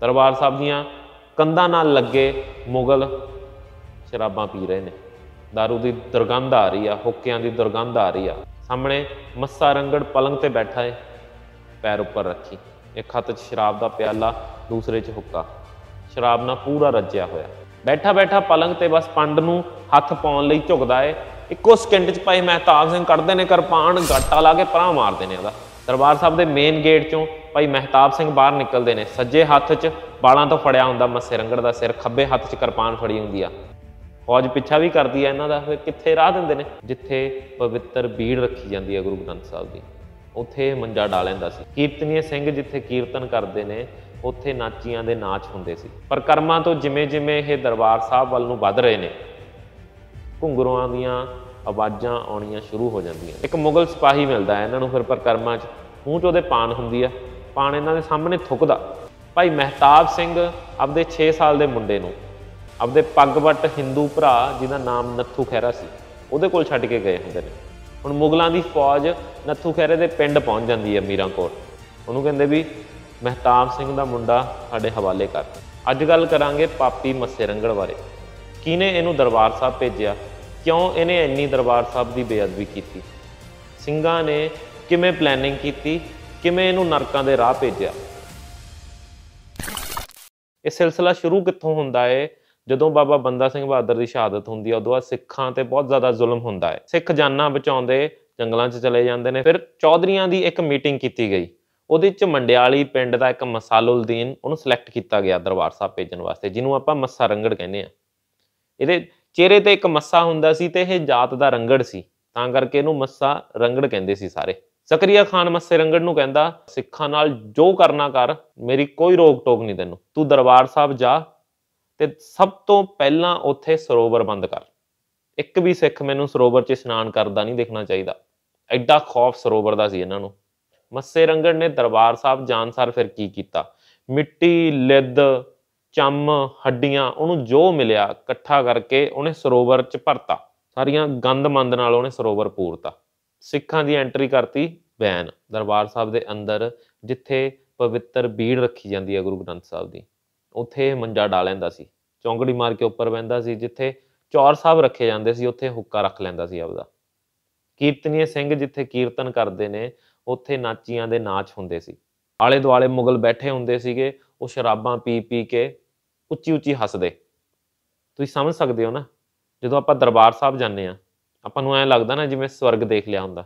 ਦਰਬਾਰ ਸਾਹਿਬ ਦੀਆਂ ਕੰਧਾਂ ਨਾਲ ਲੱਗੇ ਮੁਗਲ ਸ਼ਰਾਬਾਂ ਪੀ ਰਹੇ ਨੇ दारू ਦੀ ਦੁਰਗੰਧ ਆ ਰਹੀ ਆ ਹੁੱਕਿਆਂ ਦੀ ਦੁਰਗੰਧ ਆ ਰਹੀ ਆ ਸਾਹਮਣੇ ਮੱਸਾ ਰੰਗੜ ਪਲੰਗ ਤੇ ਬੈਠਾ ਏ ਪੈਰ ਉੱਪਰ ਰੱਖੀ ਇੱਕ ਹੱਥ 'ਚ ਸ਼ਰਾਬ ਦਾ ਪਿਆਲਾ ਦੂਸਰੇ 'ਚ ਹੁੱਕਾ ਸ਼ਰਾਬ ਨਾਲ ਪੂਰਾ ਰੱਜਿਆ ਹੋਇਆ ਬੈਠਾ ਬੈਠਾ ਪਲੰਗ ਤੇ ਬਸ ਪੰਡ ਨੂੰ ਹੱਥ ਪਾਉਣ ਲਈ ਝੁਕਦਾ ਏ ਇੱਕੋ ਸਕਿੰਟ 'ਚ ਭਾਈ ਮਹਿਤਾਬ ਸਿੰਘ ਕੱਢਦੇ ਨੇ ਕਿਰਪਾਨ ਗਾਟਾ ਲਾ ਕੇ ਪਰਾਂ ਮਾਰਦੇ ਨੇ ਉਹਦਾ ਦਰਬਾਰ ਸਾਹਿਬ ਦੇ ਮੇਨ ਗੇਟ ਚੋਂ ਭਾਈ ਮਹਿਤਾਬ ਸਿੰਘ ਬਾਹਰ ਨਿਕਲਦੇ ਨੇ ਸੱਜੇ ਹੱਥ 'ਚ ਬਾਲਾਂ ਤੋਂ ਫੜਿਆ ਹੁੰਦਾ ਮੱਸੇ ਰੰਗੜ ਦਾ ਸਿਰ ਖੱਬੇ ਹੱਥ 'ਚ ਕਿਰਪਾਨ ਫੜੀ ਹੁੰਦੀ ਆ ਫੌਜ ਪਿੱਛਾ ਵੀ ਕਰਦੀ ਆ ਇਹਨਾਂ ਦਾ ਫਿਰ ਕਿੱਥੇ ਰਾਹ ਦਿੰਦੇ ਨੇ ਜਿੱਥੇ ਪਵਿੱਤਰ ਬੀੜ ਰੱਖੀ ਜਾਂਦੀ ਆ ਗੁਰੂ ਗ੍ਰੰਥ ਸਾਹਿਬ ਦੀ ਉੱਥੇ ਮੰਜਾ ਡਾ ਲੈਂਦਾ ਸੀ ਕੀਰਤਨੀਏ ਸਿੰਘ ਜਿੱਥੇ ਕੀਰਤਨ ਕਰਦੇ ਨੇ ਉੱਥੇ ਨਾਚੀਆਂ ਦੇ ਨਾਚ ਹੁੰਦੇ ਸੀ ਪਰ ਕਰਮਾਂ ਤੋਂ ਜਿਵੇਂ-ਜਿਵੇਂ ਇਹ ਦਰਬਾਰ ਸਾਹਿਬ ਵੱਲ ਨੂੰ ਵੱਧ ਰਹੇ ਨੇ ਘੁੰਗਰੂਆਂ ਦੀਆਂ ਆਵਾਜ਼ਾਂ ਆਉਣੀਆਂ ਸ਼ੁਰੂ ਹੋ ਜਾਂਦੀਆਂ ਇੱਕ ਮੁਗਲ ਸਿਪਾਹੀ ਮਿਲਦਾ ਹੈ ਇਹਨਾਂ ਨੂੰ ਫਿਰ ਪਰਕਰਮਾ 'ਚ ਮੂੰਹ 'ਚ ਉਹਦੇ ਪਾਨ ਹੁੰਦੀ ਆ ਪਾਨ ਇਹਨਾਂ ਦੇ ਸਾਹਮਣੇ ਥੁੱਕਦਾ ਭਾਈ ਮਹਿਤਾਬ ਸਿੰਘ ਆਪਦੇ 6 ਸਾਲ ਦੇ ਮੁੰਡੇ ਨੂੰ ਆਪਦੇ ਪੱਗਵਟ ਹਿੰਦੂ ਭਰਾ ਜਿਹਦਾ ਨਾਮ ਨੱਥੂ ਖੈਰਾ ਸੀ ਉਹਦੇ ਕੋਲ ਛੱਡ ਕੇ ਗਏ ਹੁੰਦੇ ਨੇ ਹੁਣ ਮੁਗਲਾਂ ਦੀ ਫੌਜ ਨੱਥੂ ਖੈਰੇ ਦੇ ਪਿੰਡ ਪਹੁੰਚ ਜਾਂਦੀ ਹੈ ਕੋਲ ਉਹਨੂੰ ਕਹਿੰਦੇ ਵੀ ਮਹਿਤਾਬ ਸਿੰਘ ਦਾ ਮੁੰਡਾ ਸਾਡੇ ਹਵਾਲੇ ਕਰ ਅੱਜ ਗੱਲ ਕਰਾਂਗੇ ਪਾਪੀ ਮੱਸੇ ਰੰਗੜ ਬਾਰੇ ਕਿਨੇ ਇਹਨੂੰ ਦਰਬਾਰ ਸਾਹਿਬ ਭੇਜਿਆ ਕਿਉਂ ਇਹਨੇ ਇੰਨੀ ਦਰਬਾਰ ਸਾਹਿਬ ਦੀ ਬੇਅਦਬੀ ਕੀਤੀ ਸਿੰਘਾਂ ਨੇ ਕਿਵੇਂ ਪਲੈਨਿੰਗ ਕੀਤੀ ਕਿਵੇਂ ਇਹਨੂੰ ਨਰਕਾਂ ਦੇ ਰਾਹ ਭੇਜਿਆ ਇਹ ਸਿਲਸਿਲਾ ਸ਼ੁਰੂ ਕਿੱਥੋਂ ਹੁੰਦਾ ਏ ਜਦੋਂ ਬਾਬਾ ਬੰਦਾ ਸਿੰਘ ਬਹਾਦਰ ਦੀ ਸ਼ਹਾਦਤ ਹੁੰਦੀ ਹੈ ਉਦੋਂ ਬਾਅਦ ਸਿੱਖਾਂ ਤੇ ਬਹੁਤ ਜ਼ਿਆਦਾ ਜ਼ੁਲਮ ਹੁੰਦਾ ਹੈ ਸਿੱਖ ਜਾਨਾਂ ਬਚਾਉਂਦੇ ਜੰਗਲਾਂ 'ਚ ਚਲੇ ਜਾਂਦੇ ਨੇ ਫਿਰ ਚੌਧਰੀਆਂ ਦੀ ਇੱਕ ਮੀਟਿੰਗ ਕੀਤੀ ਗਈ ਉਹਦੇ 'ਚ ਮੰਡਿਆਲੀ ਪਿੰਡ ਦਾ ਇੱਕ ਮਸਾਲੁਲਦੀਨ ਉਹਨੂੰ ਸਿਲੈਕਟ ਕੀਤਾ ਗਿਆ ਦਰਬਾਰ ਸਾਹਿਬ ਭੇਜਣ ਵਾਸਤੇ ਜਿਹਨੂੰ ਆਪਾਂ ਮੱਸਾ ਰੰਗੜ ਕਹਿੰਦੇ ਆ ਇਹਦੇ ਚਿਹਰੇ ਤੇ ਇੱਕ ਮੱਸਾ ਹੁੰਦਾ ਸੀ ਤੇ ਇਹ ਜਾਤ ਦਾ ਰੰਗੜ ਸੀ ਤਾਂ ਕਰਕੇ ਇਹਨੂੰ ਮੱਸਾ ਰੰਗੜ ਕਹਿੰਦੇ ਸੀ ਸਾਰੇ ਸਕਰੀਆ ਖਾਨ ਮੱਸੇ ਰੰਗੜ ਨੂੰ ਕਹਿੰਦਾ ਸਿੱਖਾਂ ਨਾਲ ਜੋ ਕਰਨਾ ਕਰ ਮੇਰੀ ਕੋਈ ਰੋਕ ਟੋਕ ਨਹੀਂ ਤੈਨੂੰ ਤੂੰ ਦਰਬਾਰ ਸਾਹਿਬ ਜਾ ਤੇ ਸਭ ਤੋਂ ਪਹਿਲਾਂ ਉੱਥੇ ਸਰੋਵਰ ਬੰਦ ਕਰ ਇੱਕ ਵੀ ਸਿੱਖ ਮੈਨੂੰ ਸਰੋਵਰ 'ਚ ਇਸ਼ਨਾਨ ਕਰਦਾ ਨਹੀਂ ਦੇਖਣਾ ਚਾਹੀਦਾ ਐਡਾ ਖੌਫ ਸਰੋਵਰ ਦਾ ਸੀ ਇਹਨਾਂ ਨੂੰ ਮੱਸੇ ਰੰਗੜ ਨੇ ਦਰਬਾਰ ਸਾਹਿਬ ਜਾਨਸਰ ਫਿਰ ਕੀ ਕੀਤਾ ਮਿੱਟੀ ਲਿੱਦ ਚੰਮ ਹੱਡੀਆਂ ਉਹਨੂੰ ਜੋ ਮਿਲਿਆ ਇਕੱਠਾ ਕਰਕੇ ਉਹਨੇ ਸਰੋਵਰ 'ਚ ਭਰਤਾ ਸਾਰੀਆਂ ਗੰਦ ਮੰਦ ਨਾਲ ਉਹਨੇ ਸਰੋਵਰ ਪੂਰਤਾ ਸਿੱਖਾਂ ਦੀ ਐਂਟਰੀ ਕਰਤੀ ਬੈਨ ਦਰਬਾਰ ਸਾਹਿਬ ਦੇ ਅੰਦਰ ਜਿੱਥੇ ਪਵਿੱਤਰ ਬੀੜ ਰੱਖੀ ਜਾਂਦੀ ਹੈ ਗੁਰੂ ਗ੍ਰੰਥ ਸਾਹਿਬ ਦੀ ਉੱਥੇ ਮੰਜਾ ਡਾ ਲੈਂਦਾ ਸੀ ਚੌਂਕੜੀ ਮਾਰ ਕੇ ਉੱਪਰ ਬੈੰਦਾ ਸੀ ਜਿੱਥੇ ਚੌਰ ਸਾਹਿਬ ਰੱਖੇ ਜਾਂਦੇ ਸੀ ਉੱਥੇ ਹੁੱਕਾ ਰੱਖ ਲੈਂਦਾ ਸੀ ਆਪਦਾ ਕੀਰਤਨੀਏ ਸਿੰਘ ਜਿੱਥੇ ਕੀਰਤਨ ਕਰਦੇ ਨੇ ਉੱਥੇ ਨਾਚੀਆਂ ਦੇ ਨਾਚ ਹੁੰਦੇ ਸੀ ਆਲੇ ਦੁਆਲੇ ਮੁਗਲ ਬੈਠੇ ਹੁੰਦੇ ਸੀਗੇ ਉਹ ਸ਼ਰਾਬਾਂ ਪੀ ਪੀ ਕੇ ਉੱਚੀ ਉੱਚੀ ਹੱਸਦੇ ਤੁਸੀਂ ਸਮਝ ਸਕਦੇ ਹੋ ਨਾ ਜਦੋਂ ਆਪਾਂ ਦਰਬਾਰ ਸਾਹਿਬ ਜਾਂਦੇ ਆ ਆਪਾਂ ਨੂੰ ਐ ਲੱਗਦਾ ਨਾ ਜਿਵੇਂ ਸਵਰਗ ਦੇਖ ਲਿਆ ਹੁੰਦਾ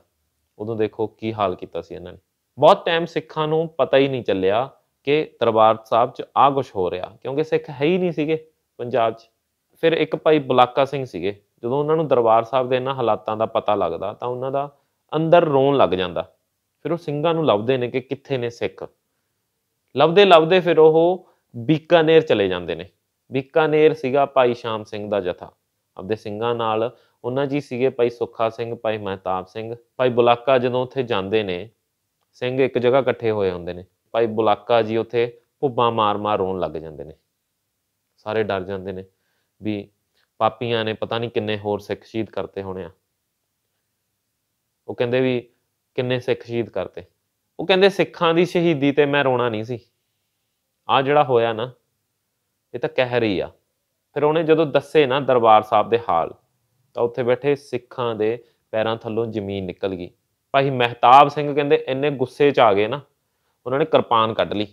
ਉਦੋਂ ਦੇਖੋ ਕੀ ਹਾਲ ਕੀਤਾ ਸੀ ਇਹਨਾਂ ਨੇ ਬਹੁਤ ਟਾਈਮ ਸਿੱਖਾਂ ਨੂੰ ਪਤਾ ਹੀ ਨਹੀਂ ਚੱਲਿਆ ਕਿ ਦਰਬਾਰ ਸਾਹਿਬ 'ਚ ਆ ਕੁਝ ਹੋ ਰਿਹਾ ਕਿਉਂਕਿ ਸਿੱਖ ਹੈ ਹੀ ਨਹੀਂ ਸੀਗੇ ਪੰਜਾਬ 'ਚ ਫਿਰ ਇੱਕ ਭਾਈ ਬਲਾਕਾ ਸਿੰਘ ਸੀਗੇ ਜਦੋਂ ਉਹਨਾਂ ਨੂੰ ਦਰਬਾਰ ਸਾਹਿਬ ਦੇ ਇਹਨਾਂ ਹਾਲਾਤਾਂ ਦਾ ਪਤਾ ਲੱਗਦਾ ਤਾਂ ਉਹਨਾਂ ਦਾ ਅੰਦਰ ਰੋਣ ਲੱਗ ਜਾਂਦਾ ਫਿਰ ਉਹ ਸਿੰਘਾਂ ਨੂੰ ਲੱਭਦੇ ਨੇ ਕਿ ਕਿੱਥੇ ਨੇ ਸਿੱਖ ਲੱਭਦੇ ਲੱਭਦੇ ਫਿਰ ਉਹ ਬੀਕਾਨੇਰ ਚਲੇ ਜਾਂਦੇ ਨੇ ਬੀਕਾਨੇਰ ਸੀਗਾ ਭਾਈ ਸ਼ਾਮ ਸਿੰਘ ਦਾ ਜਥਾ ਆਪਦੇ ਸਿੰਘਾਂ ਨਾਲ ਉਹਨਾਂ ਜੀ ਸੀਗੇ ਭਾਈ ਸੁੱਖਾ ਸਿੰਘ ਭਾਈ ਮਹਿਤਾਬ ਸਿੰਘ ਭਾਈ ਬੁਲਾਕਾ ਜਦੋਂ ਉੱਥੇ ਜਾਂਦੇ ਨੇ ਸਿੰਘ ਇੱਕ ਜਗ੍ਹਾ ਇਕੱਠੇ ਹੋਏ ਹੁੰਦੇ ਨੇ ਭਾਈ ਬੁਲਾਕਾ ਜੀ ਉੱਥੇ ਭੁੱਬਾਂ ਮਾਰ-ਮਾਰ ਰੋਣ ਲੱਗ ਜਾਂਦੇ ਨੇ ਸਾਰੇ ਡਰ ਜਾਂਦੇ ਨੇ ਵੀ ਪਾਪੀਆਂ ਨੇ ਪਤਾ ਨਹੀਂ ਕਿੰਨੇ ਹੋਰ ਸਿੱਖ ਸ਼ਹੀਦ ਕਰਤੇ ਹੋਣੇ ਆ ਉਹ ਕਹਿੰਦੇ ਵੀ ਕਿੰਨੇ ਸਿੱਖ ਸ਼ਹੀਦ ਕਰਤੇ ਉਹ ਕਹਿੰਦੇ ਸਿੱਖਾਂ ਦੀ ਸ਼ਹੀਦੀ ਤੇ ਮੈਂ ਰੋਣਾ ਨਹੀਂ ਸੀ ਆ ਜਿਹੜਾ ਹੋਇਆ ਨਾ ਇਹ ਤਾਂ ਕਹਿ ਰਹੀ ਆ ਫਿਰ ਉਹਨੇ ਜਦੋਂ ਦੱਸੇ ਨਾ ਦਰਬਾਰ ਸਾਹਿਬ ਦੇ ਹਾਲ ਤਾਂ ਉੱਥੇ ਬੈਠੇ ਸਿੱਖਾਂ ਦੇ ਪੈਰਾਂ ਥੱਲੋਂ ਜ਼ਮੀਨ ਨਿਕਲ ਗਈ ਭਾਈ ਮਹਿਤਾਬ ਸਿੰਘ ਕਹਿੰਦੇ ਇੰਨੇ ਗੁੱਸੇ 'ਚ ਆ ਗਏ ਨਾ ਉਹਨਾਂ ਨੇ ਕਿਰਪਾਨ ਕੱਢ ਲਈ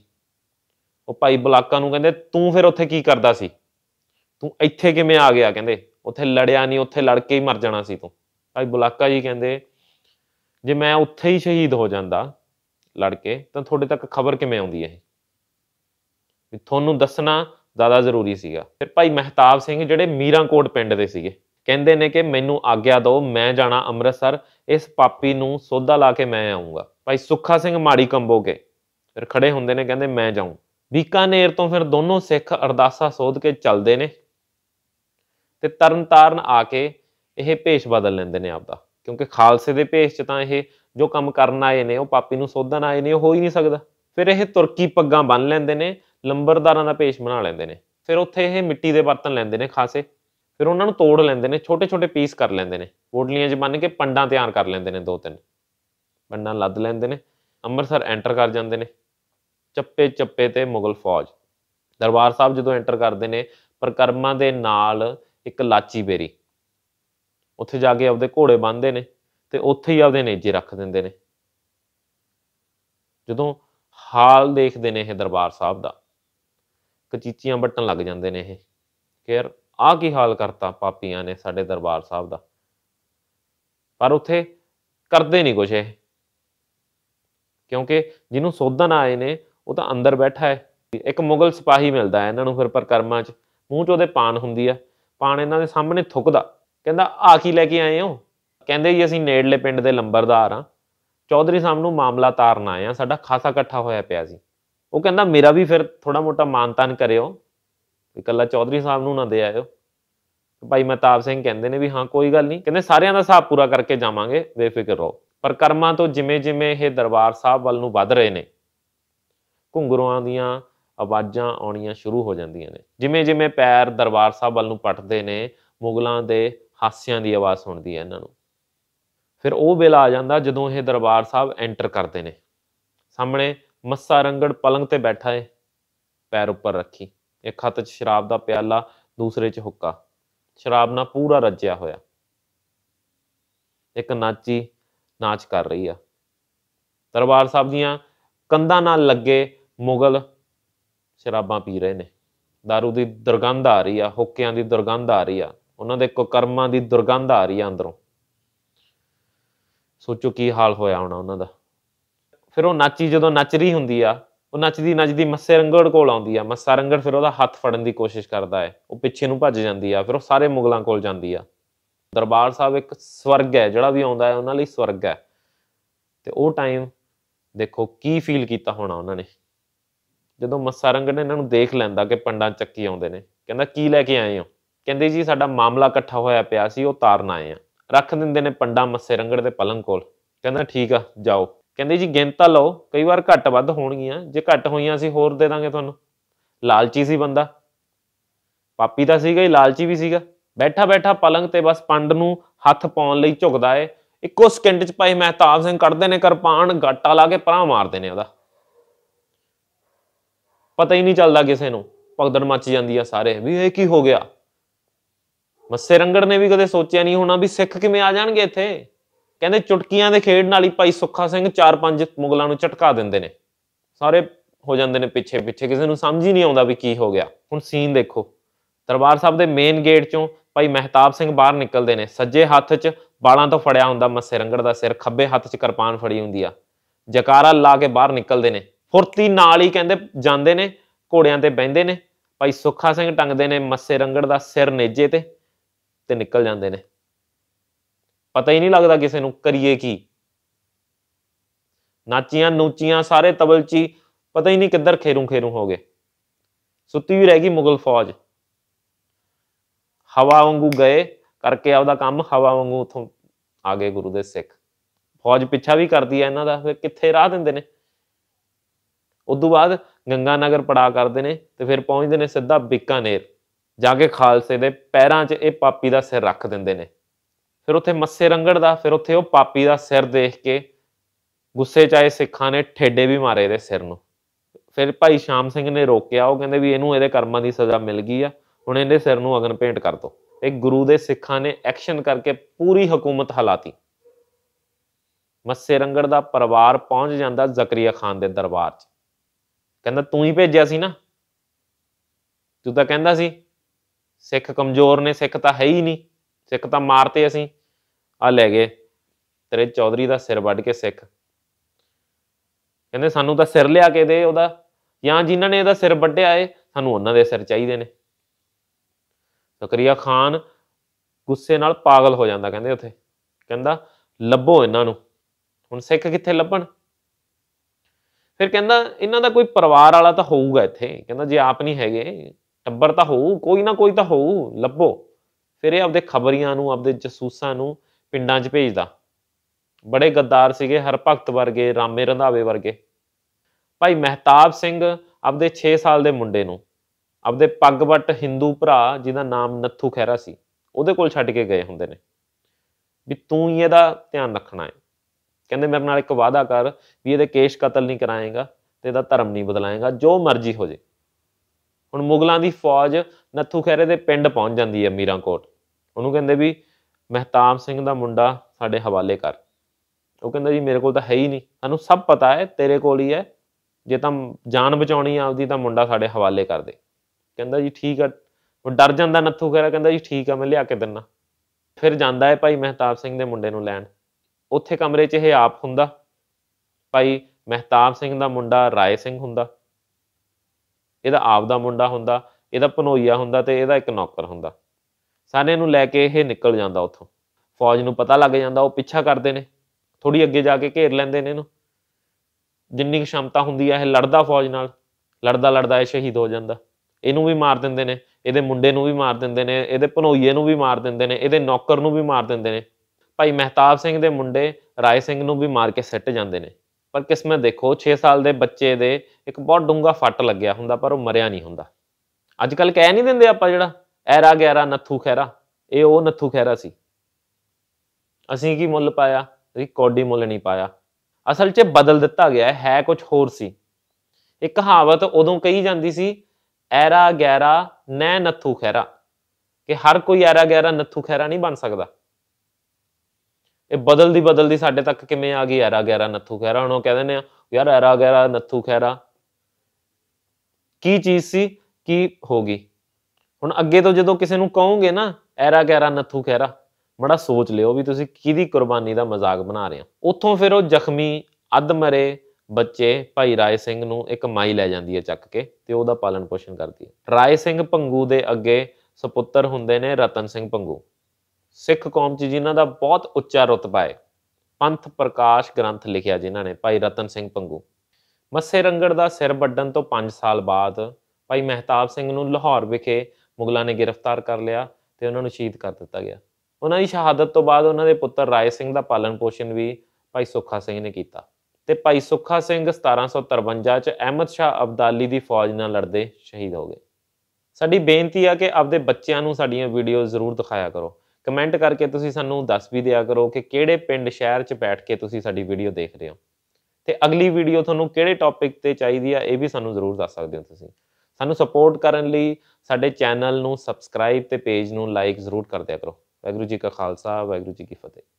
ਉਹ ਭਾਈ ਬਲਾਕਾਂ ਨੂੰ ਕਹਿੰਦੇ ਤੂੰ ਫਿਰ ਉੱਥੇ ਕੀ ਕਰਦਾ ਸੀ ਤੂੰ ਇੱਥੇ ਕਿਵੇਂ ਆ ਗਿਆ ਕਹਿੰਦੇ ਉੱਥੇ ਲੜਿਆ ਨਹੀਂ ਉੱਥੇ ਲੜ ਕੇ ਹੀ ਮਰ ਜਾਣਾ ਸੀ ਤੂੰ ਭਾਈ ਬੁਲਾਕਾ ਜੀ ਕਹਿੰਦੇ ਜੇ ਮੈਂ ਉੱਥੇ ਹੀ ਸ਼ਹੀਦ ਹੋ ਜਾਂਦਾ ਲੜ ਕੇ ਤਾਂ ਤੁਹਾਡੇ ਤੱਕ ਖਬਰ ਕਿਵੇਂ ਆਉਂਦੀ ਹੈ ਵੀ ਤੁਹਾਨੂੰ ਦੱਸਣਾ ਜ਼ਿਆਦਾ ਜ਼ਰੂਰੀ ਸੀਗਾ ਫਿਰ ਭਾਈ ਮਹਿਤਾਬ ਸਿੰਘ ਜਿਹੜੇ ਮੀਰਾਂਕੋਟ ਪਿੰਡ ਦੇ ਸੀਗੇ ਕਹਿੰਦੇ ਨੇ ਕਿ ਮੈਨੂੰ ਆਗਿਆ ਦਿਓ ਮੈਂ ਜਾਣਾ ਅੰਮ੍ਰਿਤਸਰ ਇਸ ਪਾਪੀ ਨੂੰ ਸੋਧਾ ਲਾ ਕੇ ਮੈਂ ਆਉਂਗਾ ਭਾਈ ਸੁੱਖਾ ਸਿੰਘ ਮਾੜੀ ਕੰਬੋਗੇ ਫਿਰ ਖੜੇ ਹੁੰਦੇ ਨੇ ਕਹਿੰਦੇ ਮੈਂ ਜਾਉਂ ਬੀਕਾਨੇਰ ਤੋਂ ਫਿਰ ਦੋਨੋਂ ਸਿੱਖ ਅਰਦਾਸਾ ਸੋਧ ਕੇ ਚੱਲਦੇ ਨੇ ਤੇ ਤਰਨਤਾਰਨ ਆ ਕੇ ਇਹ ਭੇਸ਼ ਬਦਲ ਲੈਂਦੇ ਨੇ ਆਪਦਾ ਕਿਉਂਕਿ ਖਾਲਸੇ ਦੇ ਭੇਸ਼ 'ਚ ਤਾਂ ਇਹ ਜੋ ਕੰਮ ਕਰਨ ਆਏ ਨੇ ਉਹ ਪਾਪੀ ਨੂੰ ਸੋਧਣ ਆਏ ਨੇ ਉਹ ਹੋ ਹੀ ਨਹੀਂ ਸਕਦਾ ਫਿਰ ਇਹ ਤੁਰਕੀ ਪੱਗਾਂ ਬੰਨ ਲੈਂਦੇ ਨੇ ਲੰਬਰਦਾਰਾਂ ਦਾ ਪੇਸ਼ ਬਣਾ ਲੈਂਦੇ ਨੇ ਫਿਰ ਉੱਥੇ ਇਹ ਮਿੱਟੀ ਦੇ ਬਰਤਨ ਲੈਂਦੇ ਨੇ ਖਾਸੇ ਫਿਰ ਉਹਨਾਂ ਨੂੰ ਤੋੜ ਲੈਂਦੇ ਨੇ ਛੋਟੇ-ਛੋਟੇ ਪੀਸ ਕਰ ਲੈਂਦੇ ਨੇ ਬੋਟਲੀਆਂ 'ਚ ਬੰਨ ਕੇ ਪੰਡਾਂ ਤਿਆਰ ਕਰ ਲੈਂਦੇ ਨੇ ਦੋ ਤਿੰਨ ਪੰਡਾਂ ਲੱਦ ਲੈਂਦੇ ਨੇ ਅੰਮ੍ਰਿਤਸਰ ਐਂਟਰ ਕਰ ਜਾਂਦੇ ਨੇ ਚੱਪੇ ਚੱਪੇ ਤੇ ਮੁਗਲ ਫੌਜ ਦਰਬਾਰ ਸਾਹਿਬ ਜਦੋਂ ਐਂਟਰ ਕਰਦੇ ਨੇ ਪ੍ਰਕਰਮਾਂ ਦੇ ਨਾਲ ਇੱਕ ਲਾਚੀ ਬੇਰੀ ਉੱਥੇ ਜਾ ਕੇ ਆਪਦੇ ਘੋੜੇ ਬੰਨਦੇ ਨੇ ਤੇ ਉੱਥੇ ਹੀ ਆਪਦੇ ਨੇਜੇ ਰੱਖ ਦਿੰਦੇ ਨੇ ਜਦੋਂ ਹਾਲ ਦੇਖਦੇ ਨੇ ਇਹ ਦਰਬਾਰ ਸਾਹਿਬ ਦਾ ਕਚੀਚੀਆਂ ਵੱਟਣ ਲੱਗ ਜਾਂਦੇ ਨੇ ਇਹ ਫਿਰ ਆ ਕੀ ਹਾਲ ਕਰਤਾ ਪਾਪੀਆਂ ਨੇ ਸਾਡੇ ਦਰਬਾਰ ਸਾਹਿਬ ਦਾ ਪਰ ਉੱਥੇ ਕਰਦੇ ਨਹੀਂ ਕੁਝ ਇਹ ਕਿਉਂਕਿ ਜਿਹਨੂੰ ਸੋਧਣ ਆਏ ਨੇ ਉਹ ਤਾਂ ਅੰਦਰ ਬੈਠਾ ਹੈ ਇੱਕ ਮੁਗਲ ਸਿਪਾਹੀ ਮਿਲਦਾ ਹੈ ਇਹਨਾਂ ਨੂੰ ਫਿਰ ਪਰਕਰਮਾਂ 'ਚ ਮੂੰਹ 'ਚ ਉਹਦੇ ਪਾਨ ਹੁੰਦੀ ਆ ਪਾਨ ਇਹਨਾਂ ਦੇ ਸਾਹਮਣੇ ਥੁੱਕਦਾ ਕਹਿੰਦਾ ਆ ਕੀ ਲੈ ਕੇ ਆਏ ਹੋ ਕਹਿੰਦੇ ਜੀ ਅਸੀਂ ਨੇੜਲੇ ਪਿੰਡ ਦੇ ਲੰਬਰਦਾਰ ਆ ਚੌਧਰੀ ਸਾਹਿਬ ਨੂੰ ਮਾਮਲਾ ਤਾਰਨ ਆਏ ਆ ਸਾਡਾ ਖਾਸਾ ਇਕੱਠਾ ਹੋਇਆ ਪਿਆ ਸੀ ਉਹ ਕਹਿੰਦਾ ਮੇਰਾ ਵੀ ਫਿਰ ਥੋੜਾ ਮੋਟਾ ਮਾਨਤਾਨ ਕਰਿਓ ਇਕੱਲਾ ਚੌਧਰੀ ਸਾਹਿਬ ਨੂੰ ਨਾ ਦੇ ਆਇਓ ਭਾਈ ਮਹਤਾਬ ਸਿੰਘ ਕਹਿੰਦੇ ਨੇ ਵੀ ਹਾਂ ਕੋਈ ਗੱਲ ਨਹੀਂ ਕਹਿੰਦੇ ਸਾਰਿਆਂ ਦਾ ਹਿਸਾਬ ਪੂਰਾ ਕਰਕੇ ਜਾਵਾਂਗੇ ਬੇਫਿਕਰ ਰਹੋ ਪਰ ਕਰਮਾਂ ਤੋਂ ਜਿਵੇਂ ਜਿਵੇਂ ਇਹ ਦਰਬਾਰ ਸਾਹਿਬ ਵੱਲ ਨੂੰ ਵੱਧ ਰਹੇ ਨੇ ਘੁੰਗਰੂਆਂ ਦੀਆਂ ਆਵਾਜ਼ਾਂ ਆਉਣੀਆਂ ਸ਼ੁਰੂ ਹੋ ਜਾਂਦੀਆਂ ਨੇ ਜਿਵੇਂ ਜਿਵੇਂ ਪੈਰ ਦਰਬਾਰ ਸਾਹਿਬ ਵੱਲ ਨੂੰ ਪਟਦੇ ਨੇ ਮੁਗਲਾਂ ਦੇ ਹਾਸਿਆਂ ਦੀ ਆਵਾਜ਼ ਸੁਣਦੀ ਹੈ ਇਹਨਾਂ ਨੂੰ ਫਿਰ ਉਹ ਵੇਲਾ ਆ ਜਾਂਦਾ ਜਦੋਂ ਇਹ ਦਰਬਾਰ ਸਾਹਿਬ ਐਂਟਰ ਕਰਦੇ ਨੇ ਸਾਹਮਣੇ ਮੱਸਾ ਰੰਗੜ ਪਲੰਗ ਤੇ ਬੈਠਾ ਏ ਪੈਰ ਉੱਪਰ ਰੱਖੀ ਇੱਕ ਹੱਥ 'ਚ ਸ਼ਰਾਬ ਦਾ ਪਿਆਲਾ ਦੂਸਰੇ 'ਚ ਹੁੱਕਾ ਸ਼ਰਾਬ ਨਾਲ ਪੂਰਾ ਰੱਜਿਆ ਹੋਇਆ ਇੱਕ ਨਾਚੀ ਨਾਚ ਕਰ ਰਹੀ ਆ ਦਰਬਾਰ ਸਾਹਿਬ ਦੀਆਂ ਕੰਧਾਂ ਨਾਲ ਲੱਗੇ ਮੁਗਲ ਸ਼ਰਾਬਾਂ ਪੀ ਰਹੇ ਨੇ दारू ਦੀ ਦੁਰਗੰਧ ਆ ਰਹੀ ਆ ਹੁੱਕਿਆਂ ਦੀ ਦੁਰਗੰਧ ਆ ਰਹੀ ਆ ਉਹਨਾਂ ਦੇ ਕੁਕਰਮਾਂ ਦੀ ਦੁਰਗੰਧ ਆ ਰਹੀ ਆ ਅੰਦਰੋਂ ਸੋਚੋ ਕੀ ਹਾਲ ਹੋਇਆ ਹੋਣਾ ਉਹਨਾਂ ਦਾ ਫਿਰ ਉਹ ਨਾਚੀ ਜਦੋਂ ਨੱਚ ਰਹੀ ਹੁੰਦੀ ਆ ਉਹ ਨੱਚਦੀ ਨੱਚਦੀ ਮੱਸੇ ਰੰਗੜ ਕੋਲ ਆਉਂਦੀ ਆ ਮੱਸਾ ਰੰਗੜ ਫਿਰ ਉਹਦਾ ਹੱਥ ਫੜਨ ਦੀ ਕੋਸ਼ਿਸ਼ ਕਰਦਾ ਹੈ ਉਹ ਪਿੱਛੇ ਨੂੰ ਭੱਜ ਜਾਂਦੀ ਆ ਫਿਰ ਉਹ ਸਾਰੇ ਮੁਗਲਾਂ ਕੋਲ ਜਾਂਦੀ ਆ ਦਰਬਾਰ ਸਾਹਿਬ ਇੱਕ ਸਵਰਗ ਹੈ ਜਿਹੜਾ ਵੀ ਆਉਂਦਾ ਹੈ ਉਹਨਾਂ ਲਈ ਸਵਰਗ ਹੈ ਤੇ ਉਹ ਟਾਈਮ ਦੇਖੋ ਕੀ ਫੀਲ ਕੀਤਾ ਹੋਣਾ ਉਹਨਾਂ ਨੇ ਜਦੋਂ ਮੱਸਾ ਰੰਗੜ ਨੇ ਇਹਨਾਂ ਨੂੰ ਦੇਖ ਲੈਂਦਾ ਕਿ ਪੰਡਾਂ ਚੱਕੀ ਆਉਂਦੇ ਨੇ ਕਹਿੰਦਾ ਕੀ ਲੈ ਕੇ ਆਏ ਹੋ ਕਹਿੰਦੇ ਜੀ ਸਾਡਾ ਮਾਮਲਾ ਇਕੱਠਾ ਹੋਇਆ ਪਿਆ ਸੀ ਉਹ ਤਾਰਨ ਆਏ ਆ ਰੱਖ ਦਿੰਦੇ ਨੇ ਪੰਡਾ ਮੱਸੇ ਰੰਗੜ ਦੇ ਪਲੰਗ ਕੋਲ ਕਹਿੰਦਾ ਠੀਕ ਆ ਜਾਓ ਕਹਿੰਦੇ ਜੀ ਗਿਣਤਾ ਲਓ ਕਈ ਵਾਰ ਘੱਟ ਵੱਧ ਹੋਣਗੀਆਂ ਜੇ ਘੱਟ ਹੋਈਆਂ ਸੀ ਹੋਰ ਦੇ ਦਾਂਗੇ ਤੁਹਾਨੂੰ ਲਾਲਚੀ ਸੀ ਬੰਦਾ ਪਾਪੀ ਤਾਂ ਸੀਗਾ ਹੀ ਲਾਲਚੀ ਵੀ ਸੀਗਾ ਬੈਠਾ ਬੈਠਾ ਪਲੰਗ ਤੇ ਬਸ ਪੰਡ ਨੂੰ ਹੱਥ ਪਾਉਣ ਲਈ ਝੁਕਦਾ ਏ ਇੱਕੋ ਸਕਿੰਟ ਚ ਭਾਈ ਮਹਿਤਾਬ ਸਿੰਘ ਕੱਢਦੇ ਨੇ ਕਿਰਪਾਨ ਗਾਟਾ ਲਾ ਕੇ ਪਰਾਂ ਮਾਰਦੇ ਨੇ ਉਹਦਾ ਪਤਾ ਹੀ ਨਹੀਂ ਚੱਲਦਾ ਕਿਸੇ ਨੂੰ ਭਗਦੜ ਮੱਚ ਜਾਂਦੀ ਆ ਸਾਰੇ ਵੀ ਇਹ ਕੀ ਹੋ ਗਿਆ ਮੱਸੇ ਰੰਗੜ ਨੇ ਵੀ ਕਦੇ ਸੋਚਿਆ ਨਹੀਂ ਹੋਣਾ ਵੀ ਸਿੱਖ ਕਿਵੇਂ ਆ ਜਾਣਗੇ ਇੱਥੇ ਕਹਿੰਦੇ ਚੁਟਕੀਆਂ ਦੇ ਖੇਡ ਨਾਲ ਹੀ ਭਾਈ ਸੁੱਖਾ ਸਿੰਘ ਚਾਰ ਪੰਜ ਮੁਗਲਾਂ ਨੂੰ ਝਟਕਾ ਦਿੰਦੇ ਨੇ ਸਾਰੇ ਹੋ ਜਾਂਦੇ ਨੇ ਪਿੱਛੇ ਪਿੱਛੇ ਕਿਸੇ ਨੂੰ ਸਮਝ ਹੀ ਨਹੀਂ ਆਉਂਦਾ ਵੀ ਕੀ ਹੋ ਗਿਆ ਹੁਣ ਸੀਨ ਦੇਖੋ ਦਰਬਾਰ ਸਾਹਿਬ ਦੇ ਮੇਨ ਗੇਟ ਚੋਂ ਭਾਈ ਮਹਿਤਾਬ ਸਿੰਘ ਬਾਹਰ ਨਿਕਲਦੇ ਨੇ ਸੱਜੇ ਹੱਥ 'ਚ ਬਾਲਾਂ ਤੋਂ ਫੜਿਆ ਹੁੰਦਾ ਮੱਸੇ ਰੰਗੜ ਦਾ ਸਿਰ ਖੱਬੇ ਹੱਥ 'ਚ ਕਿਰਪਾਨ ਫੜੀ ਹੁੰਦੀ ਆ ਜਕਾਰਾ ਲਾ ਕੇ ਬਾਹਰ ਨਿਕਲਦੇ ਨੇ ਫੁਰਤੀ ਨਾਲ ਹੀ ਕਹਿੰਦੇ ਜਾਂਦੇ ਨੇ ਘੋੜਿਆਂ ਤੇ ਬੈੰਦੇ ਨੇ ਭਾਈ ਸੁੱਖਾ ਸਿੰਘ ਟੰਗਦੇ ਨੇ ਮੱਸੇ ਰੰਗੜ ਦਾ ਸਿਰ ਨੇਜੇ ਤੇ ਤੇ ਨਿਕਲ ਜਾਂਦੇ ਨੇ ਪਤਾ ਹੀ ਨਹੀਂ ਲੱਗਦਾ ਕਿਸੇ ਨੂੰ ਕਰੀਏ ਕੀ ਨਾਚੀਆਂ ਨੂਚੀਆਂ ਸਾਰੇ ਤਬਲਚੀ ਪਤਾ ਹੀ ਨਹੀਂ ਕਿੱਧਰ ਖੇਰੂ ਖੇਰੂ ਹੋ ਗਏ ਸੁੱਤੀ ਵੀ ਰਹਿ ਗਈ ਮੁਗਲ ਫੌਜ ਹਵਾ ਵਾਂਗੂ ਗਏ ਕਰਕੇ ਆਪਦਾ ਕੰਮ ਹਵਾ ਵਾਂਗੂ ਉਥੋਂ ਆ ਗਏ ਗੁਰੂ ਦੇ ਸਿੱਖ ਫੌਜ ਪਿੱਛਾ ਵੀ ਕਰਦੀ ਐ ਇਹਨਾਂ ਦਾ ਫਿਰ ਕਿੱਥੇ ਰਾਹ ਦਿੰਦੇ ਨੇ ਉਦੋਂ ਬਾਅਦ ਗੰਗਾ ਨਗਰ ਪੜਾ ਕਰਦੇ ਨੇ ਤੇ ਫਿਰ ਪਹੁੰਚਦੇ ਨੇ ਸਿੱਧਾ ਬਿਕਾਨੇਰ ਜਾ ਕੇ ਖਾਲਸੇ ਦੇ ਪੈਰਾਂ 'ਚ ਇਹ ਪਾਪੀ ਦਾ ਸਿਰ ਰੱਖ ਦਿੰਦੇ ਨੇ ਫਿਰ ਉੱਥੇ ਮੱਸੇ ਰੰਗੜ ਦਾ ਫਿਰ ਉੱਥੇ ਉਹ ਪਾਪੀ ਦਾ ਸਿਰ ਦੇਖ ਕੇ ਗੁੱਸੇ 'ਚ ਆਏ ਸਿੱਖਾਂ ਨੇ ਠੇਡੇ ਵੀ ਮਾਰੇ ਦੇ ਸਿਰ ਨੂੰ ਫਿਰ ਭਾਈ ਸ਼ਾਮ ਸਿੰਘ ਨੇ ਰੋਕਿਆ ਉਹ ਕਹਿੰਦੇ ਵੀ ਇਹਨੂੰ ਇਹਦੇ ਕਰਮਾਂ ਦੀ ਸਜ਼ਾ ਮਿਲ ਗਈ ਆ ਹੁਣ ਇਹਦੇ ਸਿਰ ਨੂੰ ਅਗਨ ਭੇਂਟ ਕਰ ਦੋ ਤੇ ਗੁਰੂ ਦੇ ਸਿੱਖਾਂ ਨੇ ਐਕਸ਼ਨ ਕਰਕੇ ਪੂਰੀ ਹਕੂਮਤ ਹਲਾਤੀ ਮੱਸੇ ਰੰਗੜ ਦਾ ਪਰਿਵਾਰ ਪਹੁੰਚ ਜਾਂਦਾ ਜ਼ਕਰੀਆ ਖਾਨ ਦੇ ਦਰਬਾਰ 'ਚ ਕਹਿੰਦਾ ਤੂੰ ਹੀ ਭੇਜਿਆ ਸੀ ਨਾ ਤੂੰ ਤਾਂ ਕਹਿੰਦਾ ਸੀ ਸਿੱਖ ਕਮਜ਼ੋਰ ਨੇ ਸਿੱਖ ਤਾਂ ਹੈ ਹੀ ਨਹੀਂ ਸਿੱਖ ਤਾਂ ਮਾਰਤੇ ਅਸੀਂ ਆ ਲੈ ਗਏ ਤੇਰੇ ਚੌਧਰੀ ਦਾ ਸਿਰ ਵੱਢ ਕੇ ਸਿੱਖ ਕਹਿੰਦੇ ਸਾਨੂੰ ਤਾਂ ਸਿਰ ਲਿਆ ਕੇ ਦੇ ਉਹਦਾ ਜਾਂ ਜਿਨ੍ਹਾਂ ਨੇ ਇਹਦਾ ਸਿਰ ਵੱਢਿਆ ਏ ਸਾਨੂੰ ਉਹਨਾਂ ਦੇ ਸਿਰ ਚਾਹੀਦੇ ਨੇ ਸ਼ਕਰੀਆ ਖਾਨ ਗੁੱਸੇ ਨਾਲ ਪਾਗਲ ਹੋ ਜਾਂਦਾ ਕਹਿੰਦੇ ਉੱਥੇ ਕਹਿੰਦਾ ਲੱਭੋ ਇਹਨਾਂ ਨੂੰ ਹੁਣ ਸਿੱਖ ਕਿੱਥੇ ਲੱਭਣ ਫਿਰ ਕਹਿੰਦਾ ਇਹਨਾਂ ਦਾ ਕੋਈ ਪਰਿਵਾਰ ਵਾਲਾ ਤਾਂ ਹੋਊਗਾ ਇੱਥੇ ਕਹਿੰਦਾ ਜੇ ਆਪ ਨਹੀਂ ਹੈਗੇ ਟੱਬਰ ਤਾਂ ਹੋਊ ਕੋਈ ਨਾ ਕੋਈ ਤਾਂ ਹੋਊ ਲੱਭੋ ਫਿਰ ਇਹ ਆਪਦੇ ਖਬਰੀਆਂ ਨੂੰ ਆਪਦੇ ਜਸੂਸਾਂ ਨੂੰ ਪਿੰਡਾਂ 'ਚ ਭੇਜਦਾ ਬੜੇ ਗੱਦਾਰ ਸੀਗੇ ਹਰਭਗਤ ਵਰਗੇ ਰਾਮੇ ਰੰਧਾਵੇ ਵਰਗੇ ਭਾਈ ਮਹਿਤਾਬ ਸਿੰਘ ਆਪਦੇ 6 ਸਾਲ ਦੇ ਮੁੰਡੇ ਨੂੰ ਆਪਦੇ ਪੱਗਵਟ ਹਿੰਦੂ ਭਰਾ ਜਿਹਦਾ ਨਾਮ ਨੱਥੂ ਖੈਰਾ ਸੀ ਉਹਦੇ ਕੋਲ ਛੱਡ ਕੇ ਗਏ ਹੁੰਦੇ ਨੇ ਵੀ ਤੂੰ ਹੀ ਇਹਦਾ ਧਿਆਨ ਰੱਖਣਾ ਹੈ ਕਹਿੰਦੇ ਮੇਰੇ ਨਾਲ ਇੱਕ ਵਾਅਦਾ ਕਰ ਵੀ ਇਹਦੇ ਕੇਸ਼ ਕਤਲ ਨਹੀਂ ਕਰਾਏਗਾ ਤੇ ਇਹਦਾ ਧਰਮ ਨਹੀਂ ਬਦਲਾਏਗਾ ਜੋ ਮਰਜ਼ੀ ਹੋ ਜੇ ਹੁਣ ਮੁਗਲਾਂ ਦੀ ਫੌਜ ਨੱਥੂ ਖੈਰੇ ਦੇ ਪਿੰਡ ਪਹੁੰਚ ਜਾਂਦੀ ਹੈ ਕੋਟ ਉਹਨੂੰ ਕਹਿੰਦੇ ਵੀ ਮਹਿਤਾਬ ਸਿੰਘ ਦਾ ਮੁੰਡਾ ਸਾਡੇ ਹਵਾਲੇ ਕਰ ਉਹ ਕਹਿੰਦਾ ਜੀ ਮੇਰੇ ਕੋਲ ਤਾਂ ਹੈ ਹੀ ਨਹੀਂ ਸਾਨੂੰ ਸਭ ਪਤਾ ਹੈ ਤੇਰੇ ਕੋਲ ਹੀ ਹੈ ਜੇ ਤਾਂ ਜਾਨ ਬਚਾਉਣੀ ਆ ਆਪਦੀ ਤਾਂ ਮੁੰਡਾ ਸਾਡੇ ਹਵਾਲੇ ਕਰ ਦੇ ਕਹਿੰਦਾ ਜੀ ਠੀਕ ਆ ਉਹ ਡਰ ਜਾਂਦਾ ਨੱਥੂ ਵਗੈਰਾ ਕਹਿੰਦਾ ਜੀ ਠੀਕ ਆ ਮੈਂ ਲਿਆ ਕੇ ਦਿੰਨਾ ਫਿਰ ਜਾਂਦਾ ਹੈ ਭਾਈ ਮਹਿਤਾਬ ਸਿੰਘ ਦੇ ਮੁੰਡੇ ਨੂੰ ਲੈਣ ਉੱਥੇ ਕਮਰੇ 'ਚ ਇਹ ਆਪ ਹੁੰਦਾ ਭਾਈ ਮਹਿਤਾਬ ਸਿੰਘ ਦਾ ਮੁੰਡਾ ਰਾਏ ਸਿੰਘ ਹੁੰਦਾ ਇਹਦਾ ਆਪ ਦਾ ਮੁੰਡਾ ਹੁੰਦਾ ਇਹਦਾ ਪਨੋਈਆ ਹੁੰਦਾ ਤੇ ਇਹਦਾ ਇੱਕ ਨੌਕਰ ਹੁੰਦਾ ਸਾਰੇ ਨੂੰ ਲੈ ਕੇ ਇਹ ਨਿਕਲ ਜਾਂਦਾ ਉੱਥੋਂ ਫੌਜ ਨੂੰ ਪਤਾ ਲੱਗ ਜਾਂਦਾ ਉਹ ਪਿੱਛਾ ਕਰਦੇ ਨੇ ਥੋੜੀ ਅੱਗੇ ਜਾ ਕੇ ਘੇਰ ਲੈਂਦੇ ਨੇ ਇਹਨੂੰ ਜਿੰਨੀ ਸ਼ਮਤਾ ਹੁੰਦੀ ਹੈ ਇਹ ਲੜਦਾ ਫੌਜ ਨਾਲ ਲੜਦਾ ਲੜਦਾ ਇਹ ਸ਼ਹੀਦ ਹੋ ਜਾਂਦਾ ਇਹਨੂੰ ਵੀ ਮਾਰ ਦਿੰਦੇ ਨੇ ਇਹਦੇ ਮੁੰਡੇ ਨੂੰ ਵੀ ਮਾਰ ਦਿੰਦੇ ਨੇ ਇਹਦੇ ਭਨੋਈਏ ਨੂੰ ਵੀ ਮਾਰ ਦਿੰਦੇ ਨੇ ਇਹਦੇ ਨੌਕਰ ਨੂੰ ਵੀ ਮਾਰ ਦਿੰਦੇ ਨੇ ਭਾਈ ਮਹਿਤਾਬ ਸਿੰਘ ਦੇ ਮੁੰਡੇ ਰਾਏ ਸਿੰਘ ਨੂੰ ਵੀ ਮਾਰ ਕੇ ਸੱਟ ਜਾਂਦੇ ਨੇ ਪਰ ਕਿਸਮਤ ਦੇਖੋ 6 ਸਾਲ ਦੇ ਬੱਚੇ ਦੇ ਇੱਕ ਬਹੁਤ ਡੂੰਗਾ ਫੱਟ ਲੱਗਿਆ ਹੁੰਦਾ ਪਰ ਉਹ ਮਰਿਆ ਨਹੀਂ ਹੁੰਦਾ ਅੱਜ ਕੱਲ ਕਹਿ ਨਹੀਂ ਦਿੰਦੇ ਆਪਾਂ ਜਿਹੜਾ ਐਰਾ ਗੈਰਾ ਨੱਥੂ ਖੈਰਾ ਇਹ ਉਹ ਨੱਥੂ ਖੈਰਾ ਸੀ ਅਸੀਂ ਕੀ ਮੁੱਲ ਪਾਇਆ ਰਿਕਾਰਡੀ ਮੁੱਲ ਨਹੀਂ ਪਾਇਆ ਅਸਲ 'ਚ ਬਦਲ ਦਿੱਤਾ ਗਿਆ ਹੈ ਕੁਝ ਹੋਰ ਸੀ ਇਹ ਕਹਾਵਤ ਉਦੋਂ ਕਹੀ ਜਾਂਦੀ ਸੀ ਐਰਾ ਗੈਰਾ ਨੈ ਨੱਥੂ ਖੈਰਾ ਕਿ ਹਰ ਕੋਈ ਐਰਾ ਗੈਰਾ ਨੱਥੂ ਖੈਰਾ ਨਹੀਂ ਬਣ ਸਕਦਾ ਇਹ ਬਦਲਦੀ ਬਦਲਦੀ ਸਾਡੇ ਤੱਕ ਕਿਵੇਂ ਆ ਗਈ ਐਰਾ ਗੈਰਾ ਨੱਥੂ ਖੈਰਾ ਹੁਣ ਉਹ ਕਹਿੰਦੇ ਨੇ ਯਾਰ ਐਰਾ ਗੈਰਾ ਨੱਥੂ ਖੈਰਾ ਕੀ ਚੀਜ਼ ਸੀ ਕੀ ਹੋ ਗਈ ਹੁਣ ਅੱਗੇ ਤੋਂ ਜਦੋਂ ਕਿਸੇ ਨੂੰ ਕਹੋਗੇ ਨਾ ਐਰਾ ਗੈਰਾ ਨੱਥੂ ਖੈਰਾ ਬੜਾ ਸੋਚ ਲਿਓ ਵੀ ਤੁਸੀਂ ਕਿਹਦੀ ਕੁਰਬਾਨੀ ਦਾ ਮਜ਼ਾਕ ਬਣਾ ਰਹੇ ਹੋ ਉੱਥੋਂ ਫਿਰ ਉਹ ਜ਼ਖਮੀ ਅੱਧ ਮਰੇ ਬੱਚੇ ਭਾਈ ਰਾਏ ਸਿੰਘ ਨੂੰ ਇੱਕ ਮਾਈ ਲੈ ਜਾਂਦੀ ਹੈ ਚੱਕ ਕੇ ਤੇ ਉਹਦਾ ਪਾਲਣ ਪੋਸ਼ਣ ਕਰਦੀ ਹੈ ਰਾਏ ਸਿੰਘ ਪੰਗੂ ਦੇ ਅੱਗੇ ਸੁਪੁੱਤਰ ਹੁੰਦੇ ਨੇ ਰਤਨ ਸਿੰਘ ਪੰਗੂ ਸਿੱਖ ਕੌਮ 'ਚ ਜਿਨ੍ਹਾਂ ਦਾ ਬਹੁਤ ਉੱਚਾ ਰਤਬਾ ਹੈ ਪੰਥ ਪ੍ਰਕਾਸ਼ ਗ੍ਰੰਥ ਲਿਖਿਆ ਜਿਨ੍ਹਾਂ ਨੇ ਭਾਈ ਰਤਨ ਸਿੰਘ ਪੰਗੂ ਮੱਸੇ ਰੰਗੜ ਦਾ ਸਿਰ ਵੱਡਣ ਤੋਂ 5 ਸਾਲ ਬਾਅਦ ਭਾਈ ਮਹਿਤਾਬ ਸਿੰਘ ਨੂੰ ਲਾਹੌਰ ਵਿਖੇ ਮੁਗਲਾਂ ਨੇ ਗ੍ਰਿਫਤਾਰ ਕਰ ਲਿਆ ਤੇ ਉਹਨਾਂ ਨੂੰ ਸ਼ਹੀਦ ਕਰ ਦਿੱਤਾ ਗਿਆ ਉਹਨਾਂ ਦੀ ਸ਼ਹਾਦਤ ਤੋਂ ਬਾਅਦ ਉਹਨਾਂ ਦੇ ਪੁੱਤਰ ਰਾਏ ਸਿੰਘ ਦਾ ਪਾਲਣ ਪੋਸ਼ਣ ਵੀ ਭਾਈ ਸੁੱਖਾ ਸਿੰਘ ਨੇ ਕੀਤਾ ਤੇ ਭਾਈ ਸੁੱਖਾ ਸਿੰਘ 1753 ਚ ਅਹਿਮਦ ਸ਼ਾਹ ਅਬਦਾਲੀ ਦੀ ਫੌਜ ਨਾਲ ਲੜਦੇ ਸ਼ਹੀਦ ਹੋ ਗਏ ਸਾਡੀ ਬੇਨਤੀ ਆ ਕਿ ਆਪਦੇ ਬੱਚਿਆਂ ਨੂੰ ਸਾਡੀਆਂ ਵੀਡੀਓ ਜ਼ਰੂਰ ਦਿਖਾਇਆ ਕਰੋ ਕਮੈਂਟ ਕਰਕੇ ਤੁਸੀਂ ਸਾਨੂੰ ਦੱਸ ਵੀ ਦਿਆ ਕਰੋ ਕਿ ਕਿਹੜੇ ਪਿੰਡ ਸ਼ਹਿਰ 'ਚ ਬੈਠ ਕੇ ਤੁਸੀਂ ਸਾਡੀ ਵੀਡੀਓ ਦੇਖ ਰਹੇ ਹੋ ਤੇ ਅਗਲੀ ਵੀਡੀਓ ਤੁਹਾਨੂੰ ਕਿਹੜੇ ਟੌਪਿਕ ਤੇ ਚਾਹੀਦੀ ਆ ਇਹ ਵੀ ਸਾਨੂੰ ਜ਼ਰੂਰ ਦੱਸ ਸਕਦੇ ਹੋ ਤੁਸੀਂ ਸਾਨੂੰ ਸਪੋਰਟ ਕਰਨ ਲਈ ਸਾਡੇ ਚੈਨਲ ਨੂੰ ਸਬਸਕ੍ਰਾਈਬ ਤੇ ਪੇਜ ਨੂੰ ਲਾਈਕ ਜ਼ਰੂਰ ਕਰ ਦਿਆ ਕਰੋ ਵੈਗਰੂ ਜੀ ਕਾ ਖਾਲਸਾ ਵੈਗਰੂ ਜੀ ਕੀ ਫਤਿਹ